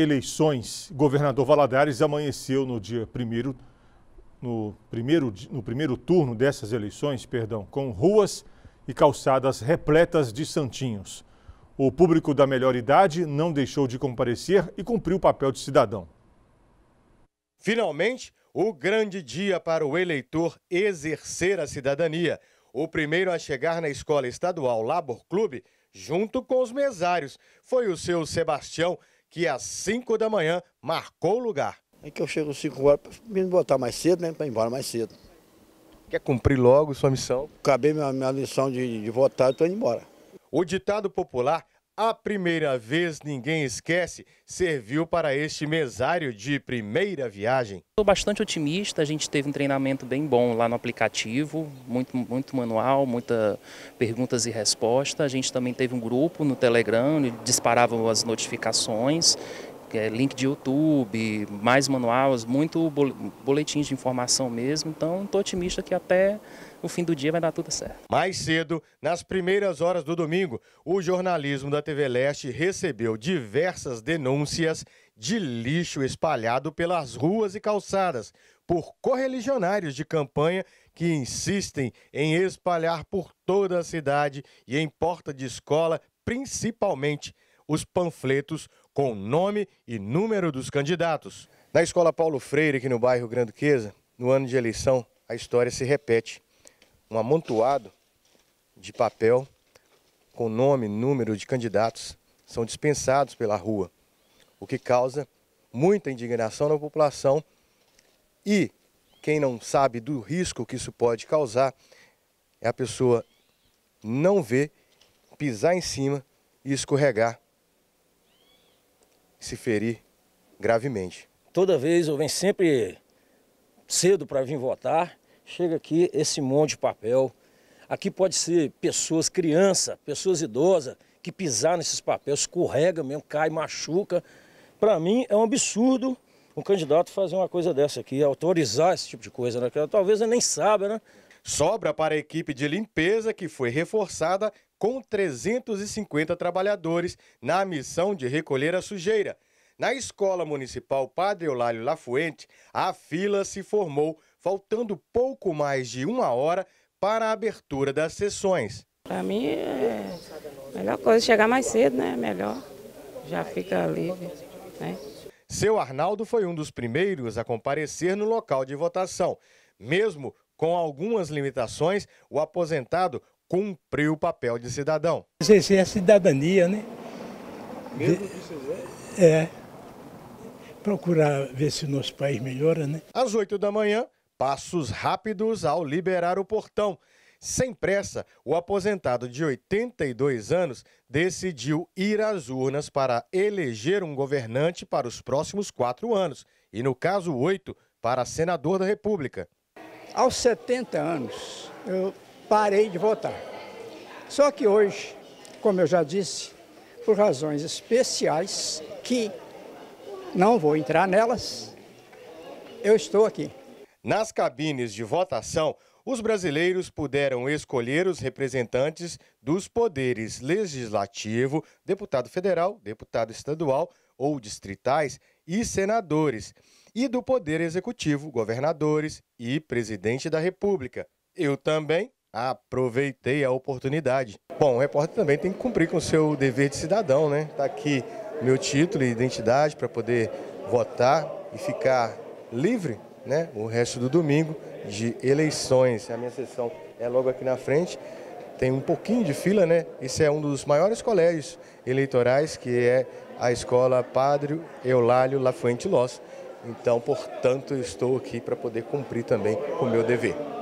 eleições, governador Valadares amanheceu no dia primeiro, no primeiro, no primeiro turno dessas eleições, perdão, com ruas e calçadas repletas de santinhos. O público da melhor idade não deixou de comparecer e cumpriu o papel de cidadão. Finalmente, o grande dia para o eleitor exercer a cidadania. O primeiro a chegar na escola estadual Labor Clube, junto com os mesários, foi o seu Sebastião, que às 5 da manhã marcou o lugar. É que eu chego às 5 horas para me botar mais cedo, né? Para ir embora mais cedo. Quer cumprir logo sua missão? Acabei minha, minha lição de, de votar e estou indo embora. O ditado popular a primeira vez ninguém esquece serviu para este mesário de primeira viagem. Estou bastante otimista, a gente teve um treinamento bem bom lá no aplicativo, muito, muito manual, muita perguntas e respostas. A gente também teve um grupo no Telegram, disparavam as notificações é, link de YouTube, mais manuais, muito boletins de informação mesmo. Então, estou otimista que até o fim do dia vai dar tudo certo. Mais cedo, nas primeiras horas do domingo, o jornalismo da TV Leste recebeu diversas denúncias de lixo espalhado pelas ruas e calçadas por correligionários de campanha que insistem em espalhar por toda a cidade e em porta de escola, principalmente os panfletos com nome e número dos candidatos. Na escola Paulo Freire, aqui no bairro Granduquesa, no ano de eleição, a história se repete. Um amontoado de papel com nome e número de candidatos são dispensados pela rua, o que causa muita indignação na população e quem não sabe do risco que isso pode causar é a pessoa não ver, pisar em cima e escorregar se ferir gravemente. Toda vez eu venho sempre cedo para vir votar, chega aqui esse monte de papel. Aqui pode ser pessoas, criança, pessoas idosas, que pisar nesses papéis, escorrega mesmo, cai, machuca. Para mim é um absurdo um candidato fazer uma coisa dessa aqui, autorizar esse tipo de coisa, né? talvez ele nem saiba, né? Sobra para a equipe de limpeza que foi reforçada com 350 trabalhadores na missão de recolher a sujeira. Na Escola Municipal Padre Eulálio Lafuente, a fila se formou, faltando pouco mais de uma hora para a abertura das sessões. Para mim, é a melhor coisa chegar mais cedo, né? Melhor. Já fica livre, né? Seu Arnaldo foi um dos primeiros a comparecer no local de votação. Mesmo com algumas limitações, o aposentado cumprir o papel de cidadão. Exercer a é cidadania, né? Mesmo que fizer? É. Procurar ver se o nosso país melhora, né? Às 8 da manhã, passos rápidos ao liberar o portão. Sem pressa, o aposentado de 82 anos decidiu ir às urnas para eleger um governante para os próximos quatro anos e, no caso, oito para senador da República. Aos 70 anos, eu parei de votar. Só que hoje, como eu já disse, por razões especiais que não vou entrar nelas, eu estou aqui. Nas cabines de votação, os brasileiros puderam escolher os representantes dos poderes legislativo, deputado federal, deputado estadual ou distritais e senadores, e do poder executivo, governadores e presidente da República. Eu também Aproveitei a oportunidade. Bom, o repórter também tem que cumprir com o seu dever de cidadão, né? Está aqui meu título e identidade para poder votar e ficar livre né, o resto do domingo de eleições. A minha sessão é logo aqui na frente. Tem um pouquinho de fila, né? Esse é um dos maiores colégios eleitorais, que é a Escola Padre Eulálio Lafuente Loss. Então, portanto, estou aqui para poder cumprir também o meu dever.